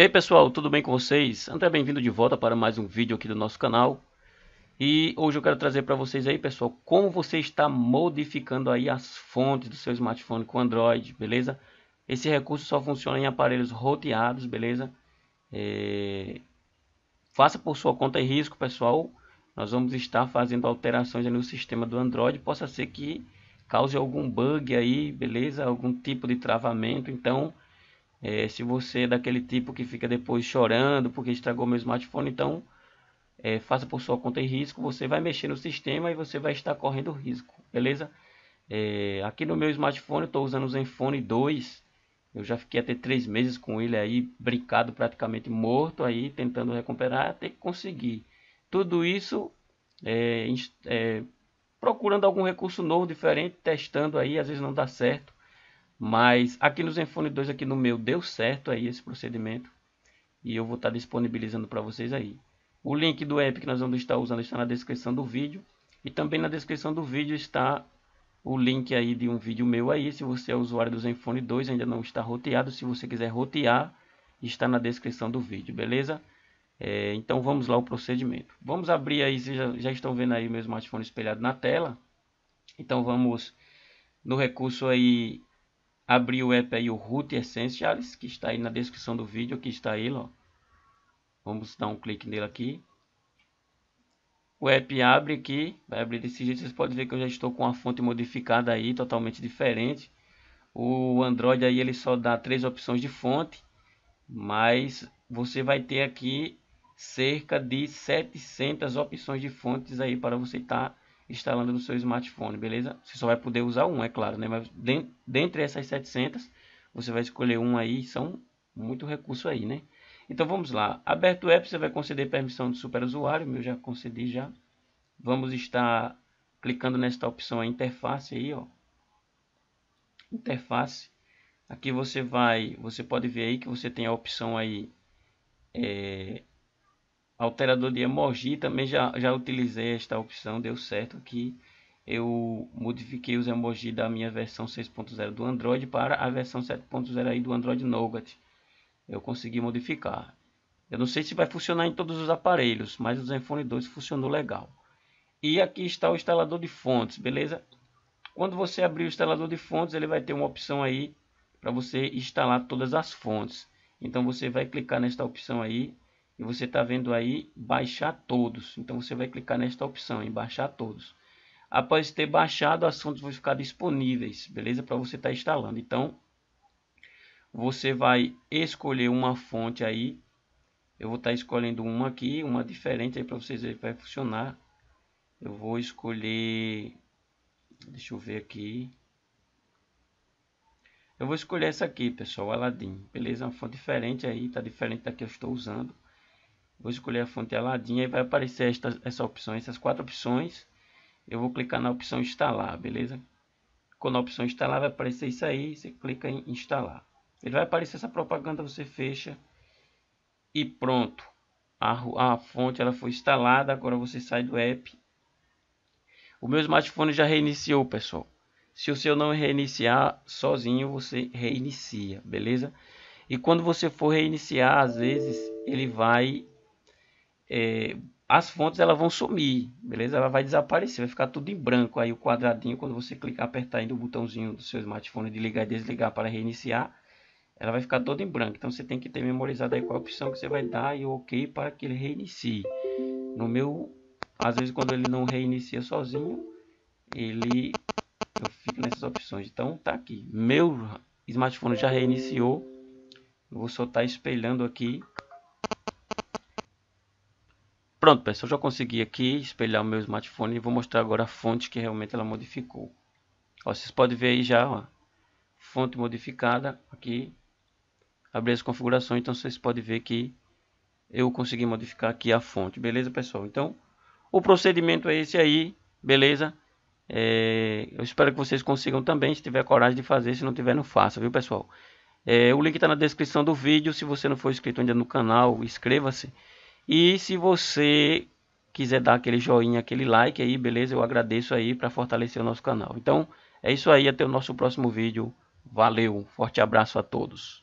E aí pessoal, tudo bem com vocês? André, bem-vindo de volta para mais um vídeo aqui do nosso canal. E hoje eu quero trazer para vocês aí pessoal, como você está modificando aí as fontes do seu smartphone com Android, beleza? Esse recurso só funciona em aparelhos roteados, beleza? É... Faça por sua conta e risco pessoal, nós vamos estar fazendo alterações no sistema do Android, possa ser que cause algum bug aí, beleza? Algum tipo de travamento, então é, se você é daquele tipo que fica depois chorando porque estragou meu smartphone, então é, faça por sua conta e risco. Você vai mexer no sistema e você vai estar correndo risco, beleza? É, aqui no meu smartphone eu estou usando o Zenfone 2. Eu já fiquei até três meses com ele aí, brincado praticamente morto aí, tentando recuperar até que consegui. Tudo isso é, é, procurando algum recurso novo, diferente, testando aí, às vezes não dá certo. Mas aqui no Zenfone 2, aqui no meu, deu certo aí esse procedimento. E eu vou estar tá disponibilizando para vocês aí. O link do app que nós vamos estar usando está na descrição do vídeo. E também na descrição do vídeo está o link aí de um vídeo meu aí. Se você é usuário do Zenfone 2, ainda não está roteado. Se você quiser rotear, está na descrição do vídeo, beleza? É, então vamos lá o procedimento. Vamos abrir aí, vocês já, já estão vendo aí o meu smartphone espelhado na tela. Então vamos no recurso aí abrir o app aí, o Root Essentials, que está aí na descrição do vídeo, que está aí, ó. Vamos dar um clique nele aqui. O app abre aqui, vai abrir desse jeito, vocês podem ver que eu já estou com a fonte modificada aí, totalmente diferente. O Android aí ele só dá três opções de fonte, mas você vai ter aqui cerca de 700 opções de fontes aí para você estar tá instalando no seu smartphone, beleza? Você só vai poder usar um, é claro, né? Mas dentre essas 700, você vai escolher um aí, são muito recurso aí, né? Então vamos lá. Aberto o app, você vai conceder permissão de superusuário, meu já concedi já. Vamos estar clicando nesta opção a interface aí, ó. Interface. Aqui você vai, você pode ver aí que você tem a opção aí é, Alterador de emoji também já, já utilizei esta opção, deu certo que eu modifiquei os emojis da minha versão 6.0 do Android para a versão 7.0 aí do Android Nougat. Eu consegui modificar. Eu não sei se vai funcionar em todos os aparelhos, mas o Zenfone 2 funcionou legal. E aqui está o instalador de fontes, beleza? Quando você abrir o instalador de fontes, ele vai ter uma opção aí para você instalar todas as fontes. Então você vai clicar nesta opção aí, e você está vendo aí baixar todos. Então você vai clicar nesta opção em baixar todos. Após ter baixado, as fontes vão ficar disponíveis, beleza? Para você estar tá instalando. Então você vai escolher uma fonte aí. Eu vou estar tá escolhendo uma aqui, uma diferente aí para vocês verem vai funcionar. Eu vou escolher, deixa eu ver aqui. Eu vou escolher essa aqui, pessoal, Aladdin. Beleza, uma fonte diferente aí, tá diferente da que eu estou usando vou escolher a fonte aladinha e vai aparecer esta, essa opção, essas quatro opções. Eu vou clicar na opção instalar, beleza? Quando a opção instalar vai aparecer isso aí, você clica em instalar. Ele vai aparecer essa propaganda, você fecha e pronto. A, a fonte ela foi instalada, agora você sai do app. O meu smartphone já reiniciou, pessoal. Se o seu não reiniciar sozinho, você reinicia, beleza? E quando você for reiniciar, às vezes ele vai é, as fontes elas vão sumir, beleza? Ela vai desaparecer, vai ficar tudo em branco. Aí o quadradinho, quando você clicar, apertar ainda o botãozinho do seu smartphone de ligar e desligar para reiniciar, ela vai ficar toda em branco. Então você tem que ter memorizado aí qual é a opção que você vai dar e o OK para que ele reinicie. No meu, às vezes quando ele não reinicia sozinho, ele eu fico nessas opções. Então tá aqui. Meu smartphone já reiniciou. Eu vou soltar tá espelhando aqui Pronto, pessoal, já consegui aqui espelhar o meu smartphone e vou mostrar agora a fonte que realmente ela modificou. Ó, vocês podem ver aí já, ó, fonte modificada aqui. Abri as configurações, então vocês podem ver que eu consegui modificar aqui a fonte, beleza, pessoal? Então, o procedimento é esse aí, beleza? É, eu espero que vocês consigam também, se tiver coragem de fazer, se não tiver, não faça, viu, pessoal? É, o link está na descrição do vídeo, se você não for inscrito ainda no canal, inscreva-se. E se você quiser dar aquele joinha, aquele like aí, beleza? Eu agradeço aí para fortalecer o nosso canal. Então, é isso aí, até o nosso próximo vídeo. Valeu, forte abraço a todos.